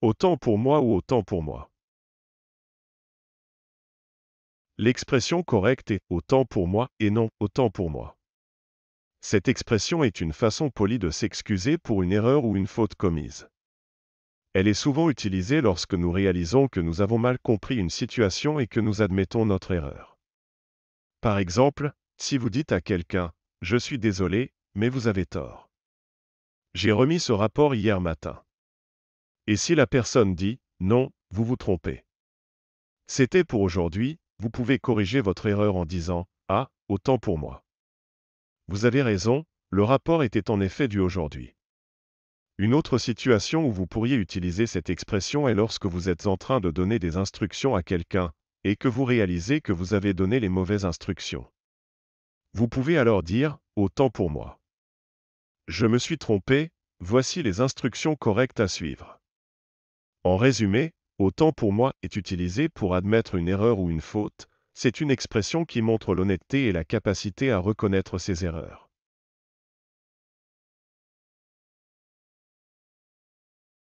Autant pour moi ou autant pour moi. L'expression correcte est autant pour moi et non autant pour moi. Cette expression est une façon polie de s'excuser pour une erreur ou une faute commise. Elle est souvent utilisée lorsque nous réalisons que nous avons mal compris une situation et que nous admettons notre erreur. Par exemple, si vous dites à quelqu'un ⁇ Je suis désolé, mais vous avez tort ⁇ J'ai remis ce rapport hier matin. Et si la personne dit Non, vous vous trompez. C'était pour aujourd'hui, vous pouvez corriger votre erreur en disant Ah, autant pour moi. Vous avez raison, le rapport était en effet dû aujourd'hui. Une autre situation où vous pourriez utiliser cette expression est lorsque vous êtes en train de donner des instructions à quelqu'un, et que vous réalisez que vous avez donné les mauvaises instructions. Vous pouvez alors dire, autant pour moi. Je me suis trompé, voici les instructions correctes à suivre. En résumé, autant pour moi est utilisé pour admettre une erreur ou une faute, c'est une expression qui montre l'honnêteté et la capacité à reconnaître ses erreurs.